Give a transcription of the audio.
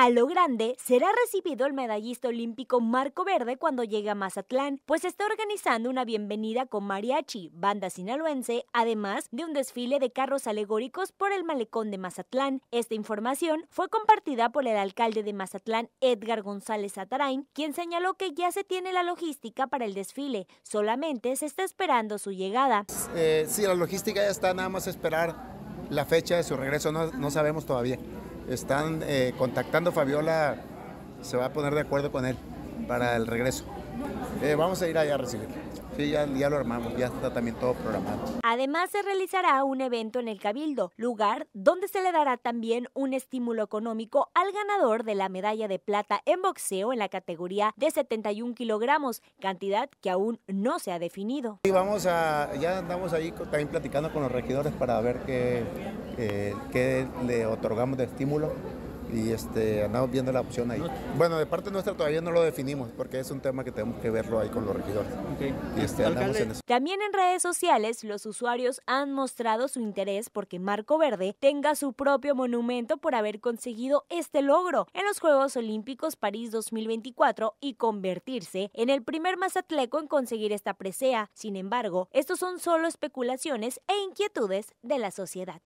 A lo grande será recibido el medallista olímpico Marco Verde cuando llegue a Mazatlán, pues está organizando una bienvenida con mariachi, banda sinaloense, además de un desfile de carros alegóricos por el malecón de Mazatlán. Esta información fue compartida por el alcalde de Mazatlán, Edgar González Atarain, quien señaló que ya se tiene la logística para el desfile, solamente se está esperando su llegada. Eh, sí, la logística ya está, nada más esperar la fecha de su regreso, no, sabemos todavía. Están eh, contactando Fabiola, se va a poner de acuerdo con él para el regreso. Eh, vamos a ir allá a recibir. Sí, ya, lo armamos, ya está también todo programado. Además, se realizará un evento en el Cabildo, lugar donde se le dará también un estímulo económico al ganador de la medalla de plata en boxeo en la categoría de 71 kilogramos, cantidad que aún no se ha definido. Y vamos a, ya andamos ahí también platicando con los regidores para ver qué, eh, qué le otorgamos de estímulo y este, andamos viendo la opción ahí. Bueno, de parte nuestra todavía no lo definimos porque es un tema que tenemos que verlo ahí con los regidores. Y este, en eso. También en redes sociales los usuarios han mostrado su interés porque Marco Verde tenga su propio monumento por haber conseguido este logro en los Juegos Olímpicos París 2024 y convertirse en el primer mazatleco en conseguir esta presea. Sin embargo, estos son solo especulaciones e inquietudes de la sociedad.